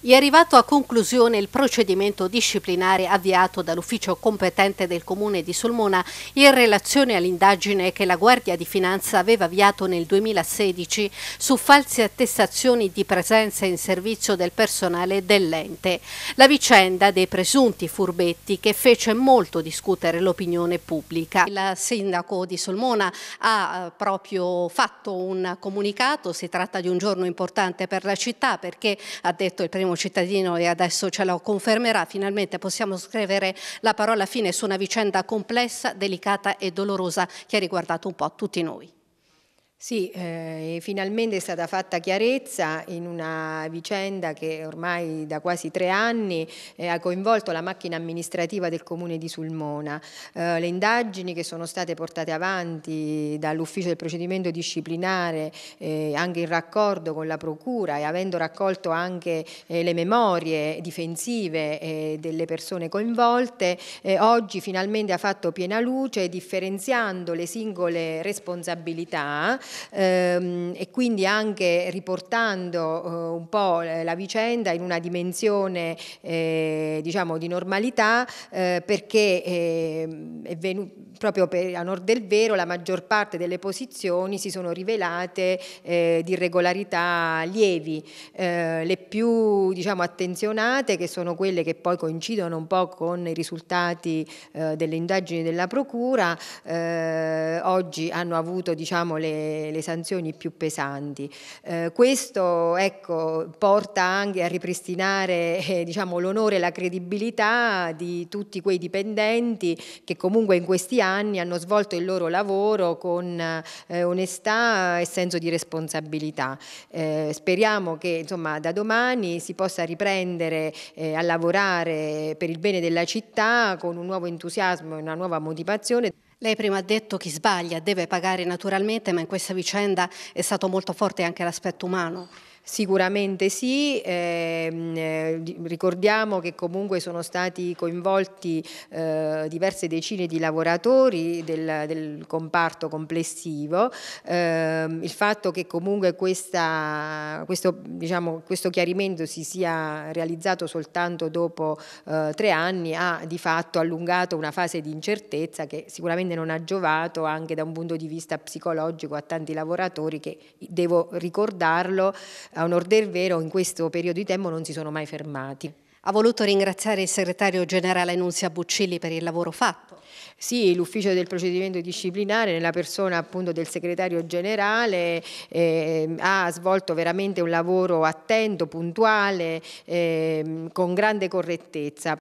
È arrivato a conclusione il procedimento disciplinare avviato dall'ufficio competente del comune di Sulmona in relazione all'indagine che la Guardia di Finanza aveva avviato nel 2016 su false attestazioni di presenza in servizio del personale dell'ente. La vicenda dei presunti furbetti che fece molto discutere l'opinione pubblica. Il sindaco di Sulmona ha eh, proprio fatto un comunicato, si tratta di un giorno importante per la città perché ha detto il primo primo cittadino e adesso ce lo confermerà, finalmente possiamo scrivere la parola fine su una vicenda complessa, delicata e dolorosa che ha riguardato un po' tutti noi. Sì, eh, finalmente è stata fatta chiarezza in una vicenda che ormai da quasi tre anni eh, ha coinvolto la macchina amministrativa del comune di Sulmona. Eh, le indagini che sono state portate avanti dall'ufficio del procedimento disciplinare, eh, anche in raccordo con la procura e avendo raccolto anche eh, le memorie difensive eh, delle persone coinvolte, oggi finalmente ha fatto piena luce differenziando le singole responsabilità Ehm, e quindi anche riportando eh, un po' la vicenda in una dimensione eh, diciamo di normalità eh, perché ehm, è venuto, proprio per, a nord del vero la maggior parte delle posizioni si sono rivelate di irregolarità lievi, le più diciamo, attenzionate che sono quelle che poi coincidono un po' con i risultati delle indagini della Procura oggi hanno avuto diciamo, le le, sanzioni più pesanti. Eh, questo ecco, porta anche a ripristinare eh, diciamo, l'onore e la credibilità di tutti quei dipendenti che comunque in questi anni hanno svolto il loro lavoro con eh, onestà e senso di responsabilità. Eh, speriamo che insomma, da domani si possa riprendere eh, a lavorare per il bene della città con un nuovo entusiasmo e una nuova motivazione. Lei prima ha detto chi sbaglia deve pagare naturalmente, ma in questa vicenda è stato molto forte anche l'aspetto umano. Sicuramente sì, ehm, eh, ricordiamo che comunque sono stati coinvolti eh, diverse decine di lavoratori del, del comparto complessivo, eh, il fatto che comunque questa, questo, diciamo, questo, chiarimento si sia realizzato soltanto dopo eh, tre anni ha di fatto allungato una fase di incertezza che sicuramente non ha giovato anche da un punto di vista psicologico a tanti lavoratori che, devo ricordarlo, a onor del vero in questo periodo di tempo non si sono mai fermati. Ha voluto ringraziare il segretario generale Nunzia Buccilli per il lavoro fatto. Sì, l'ufficio del procedimento disciplinare nella persona appunto del segretario generale eh, ha svolto veramente un lavoro attento, puntuale, eh, con grande correttezza.